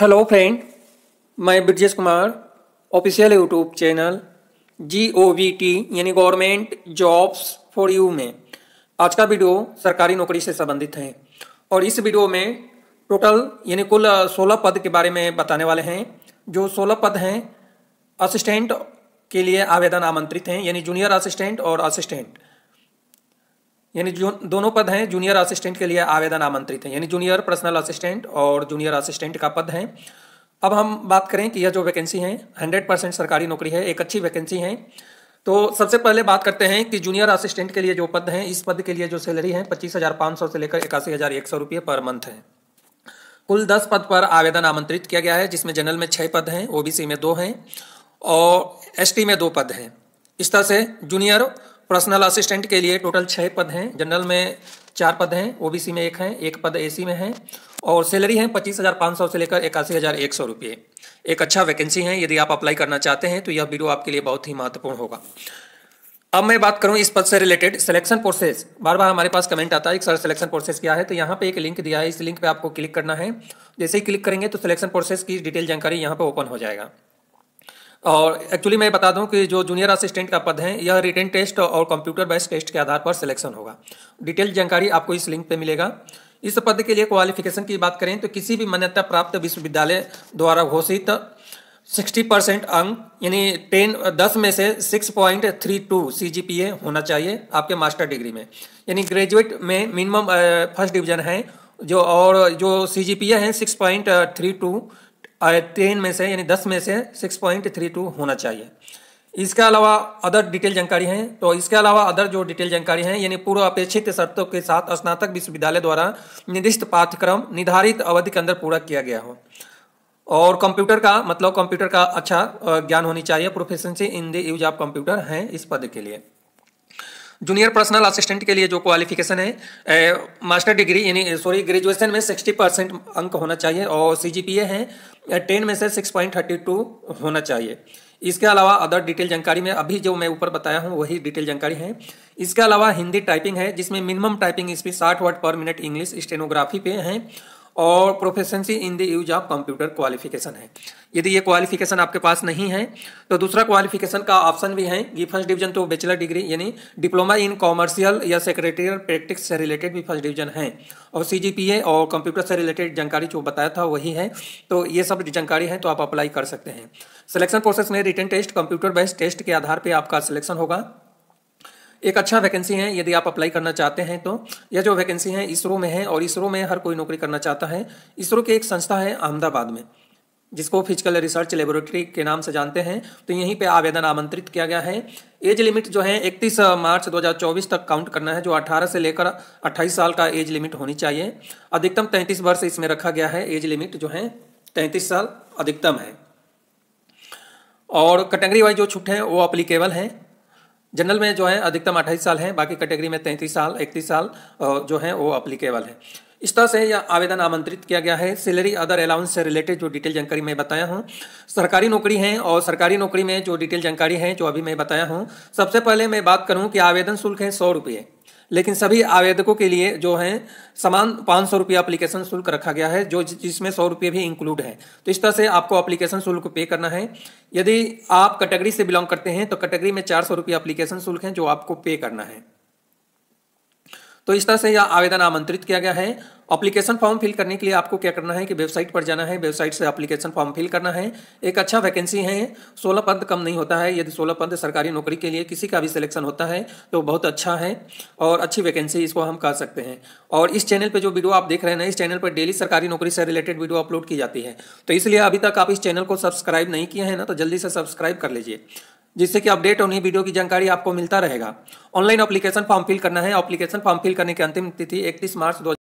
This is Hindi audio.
हेलो फ्रेंड मैं Brajesh Kumar official YouTube channel G O V T यानी गवर्नमेंट जॉब्स फॉर यू में आज का वीडियो सरकारी नौकरी से संबंधित है और इस वीडियो में टोटल यानी कुल सोलह पद के बारे में बताने वाले हैं जो सोलह पद हैं असिस्टेंट के लिए आवेदन आमंत्रित हैं यानी जूनियर असिस्टेंट और असिस्टेंट यानी जो दोनों पद हैं जूनियर असिस्टेंट के लिए आवेदन आमंत्रित हैं यानी जूनियर पर्सनल असिस्टेंट और जूनियर असिस्टेंट का पद है अब हम बात करें कि यह जो वैकेंसी है हंड्रेड परसेंट सरकारी नौकरी है एक अच्छी वैकेंसी है तो सबसे पहले बात करते हैं कि जूनियर असिस्टेंट के लिए जो पद हैं इस पद के लिए जो सैलरी है पच्चीस हज़ार पाँच सौ से लेकर इक्यासी हज़ार एक सौ रुपये पर मंथ है कुल दस पद पर आवेदन आमंत्रित किया गया है जिसमें जनरल में छह पद हैं ओबीसी में दो हैं और एसटी में दो पद हैं इस तरह से जूनियर पर्सनल असिस्टेंट के लिए टोटल छः पद हैं जनरल में चार पद हैं ओबीसी में एक हैं एक पद एसी में है और सैलरी है पच्चीस हज़ार पाँच सौ से लेकर इक्यासी हज़ार एक सौ रुपये एक अच्छा वैकेंसी है यदि आप अप्लाई करना चाहते हैं तो यह वीडियो आपके लिए बहुत ही महत्वपूर्ण होगा अब मैं बात करूं इस पद से रिलेटेड सिलेक्शन प्रोसेस बार बार हमारे पास कमेंट आता है एक सर सिलेक्शन प्रोसेस क्या है तो यहाँ पे एक लिंक दिया है इस लिंक पे आपको क्लिक करना है जैसे ही क्लिक करेंगे तो सिलेक्शन प्रोसेस की डिटेल जानकारी यहाँ पे ओपन हो जाएगा और एक्चुअली मैं बता दूं कि जो जूनियर असिस्टेंट का पद है यह रिटर्न टेस्ट और कंप्यूटर बेस्ड टेस्ट के आधार पर सिलेक्शन होगा डिटेल जानकारी आपको इस लिंक पे मिलेगा इस पद के लिए क्वालिफिकेशन की बात करें तो किसी भी मान्यता प्राप्त विश्वविद्यालय द्वारा घोषित सिक्सटी परसेंट अंक यानी टेन दस में से six point three two C G P A होना चाहिए आपके मास्टर डिग्री में यानी ग्रेजुएट में मिनिमम फर्स्ट डिवीजन है जो और जो सी जी पी ए है six point three two ten में से यानी दस में से सिक्स पॉइंट थ्री टू होना चाहिए इसके अलावा अदर डिटेल जानकारी है तो इसके अलावा अदर जो डिटेल जानकारी है यानी पूर्व अपेक्षित शर्तों के साथ स्नातक विश्वविद्यालय द्वारा निर्दिष्ट पाठ्यक्रम निर्धारित अवधि के अंदर पूरा किया गया हो और कंप्यूटर का मतलब कंप्यूटर का अच्छा ज्ञान होनी चाहिए proficiency in the use of computer है इस पद के लिए जूनियर पर्सनल असिस्टेंट के लिए जो क्वालिफिकेशन है ए, मास्टर डिग्री यानी सॉरी ग्रेजुएशन में सिक्सटी परसेंट अंक होना चाहिए और सी जी पी ए है टेन में से सिक्स पॉइंट थर्टी टू होना चाहिए इसके अलावा अदर डिटेल जानकारी में अभी जो मैं ऊपर बताया हूँ वही डिटेल जानकारी है इसके अलावा हिंदी टाइपिंग है जिसमें मिनिमम टाइपिंग स्पीड साठ word per minute English stenography पे हैं और proficiency in the use of computer qualification है यदि ये क्वालिफिकेशन आपके पास नहीं है तो दूसरा क्वालिफिकेशन का ऑप्शन भी है ये फर्स्ट डिवीजन तो बैचलर डिग्री यानी डिप्लोमा इन कॉमर्शियल या सेक्रेटरियल प्रैक्टिस से रिलेटेड भी फर्स्ट डिवीजन है और सी और कंप्यूटर से रिलेटेड जानकारी जो बताया था वही है तो ये सब जानकारी है तो आप अप्लाई कर सकते हैं सिलेक्शन प्रोसेस में written test computer based test के आधार पर आपका सिलेक्शन होगा एक अच्छा वैकेंसी है यदि आप अप्लाई करना चाहते हैं तो यह जो वैकेंसी है इसरो में है और इसरो में हर कोई नौकरी करना चाहता है इसरो की एक संस्था है अहमदाबाद में जिसको फिजिकल रिसर्च लेबोरेटरी के नाम से जानते हैं तो यहीं पे आवेदन आमंत्रित किया गया है एज लिमिट जो है 31 मार्च 2024 तक काउंट करना है जो 18 से लेकर 28 साल का एज लिमिट होनी चाहिए अधिकतम 33 वर्ष इसमें रखा गया है एज लिमिट जो है 33 साल अधिकतम है और कैटेगरी वाइज जो छुट्टे हैं वो अप्लीकेबल है जनरल में जो है अधिकतम अट्ठाईस साल हैं बाकी कैटेगरी में तैंतीस साल इकतीस साल जो है वो अप्लीकेबल है इस तरह से यह आवेदन आमंत्रित किया गया है सैलरी अदर अलाउंस से रिलेटेड जो डिटेल जानकारी मैं बताया हूँ सरकारी नौकरी है और सरकारी नौकरी में जो डिटेल जानकारी है जो अभी मैं बताया हूँ सबसे पहले मैं बात करूँ कि आवेदन शुल्क है सौ रुपये लेकिन सभी आवेदकों के लिए जो है समान पाँच सौ रुपये अप्लीकेशन शुल्क रखा गया है जो जिसमें सौ रुपये भी इंक्लूड है तो इस तरह से आपको अप्लीकेशन शुल्क पे करना है यदि आप कैटेगरी से बिलोंग करते हैं तो कैटेगरी में चार सौ रुपये अप्लीकेशन शुल्क है जो आपको पे करना है तो इस तरह से यह आवेदन आमंत्रित किया गया है अप्लीकेशन फॉर्म फिल करने के लिए आपको क्या करना है कि वेबसाइट पर जाना है वेबसाइट से अप्लीकेशन फॉर्म फिल करना है एक अच्छा वैकेंसी है सोलह पद कम नहीं होता है यदि सोलह पद सरकारी नौकरी के लिए किसी का भी सिलेक्शन होता है तो बहुत अच्छा है और अच्छी वैकेंसी इसको हम कर सकते हैं और इस चैनल पर जो वीडियो आप देख रहे हैं ना इस चैनल पर डेली सरकारी नौकरी से रिलेटेड वीडियो अपलोड की जाती है तो इसलिए अभी तक आप इस चैनल को सब्सक्राइब नहीं किया है ना तो जल्दी से सब्सक्राइब कर लीजिए जिससे कि अपडेट और नई वीडियो की जानकारी आपको मिलता रहेगा ऑनलाइन अप्लीकेशन फॉर्म फिल करना है अप्लीकेशन फॉर्म फिल करने की अंतिम तिथि इकतीस मार्च दो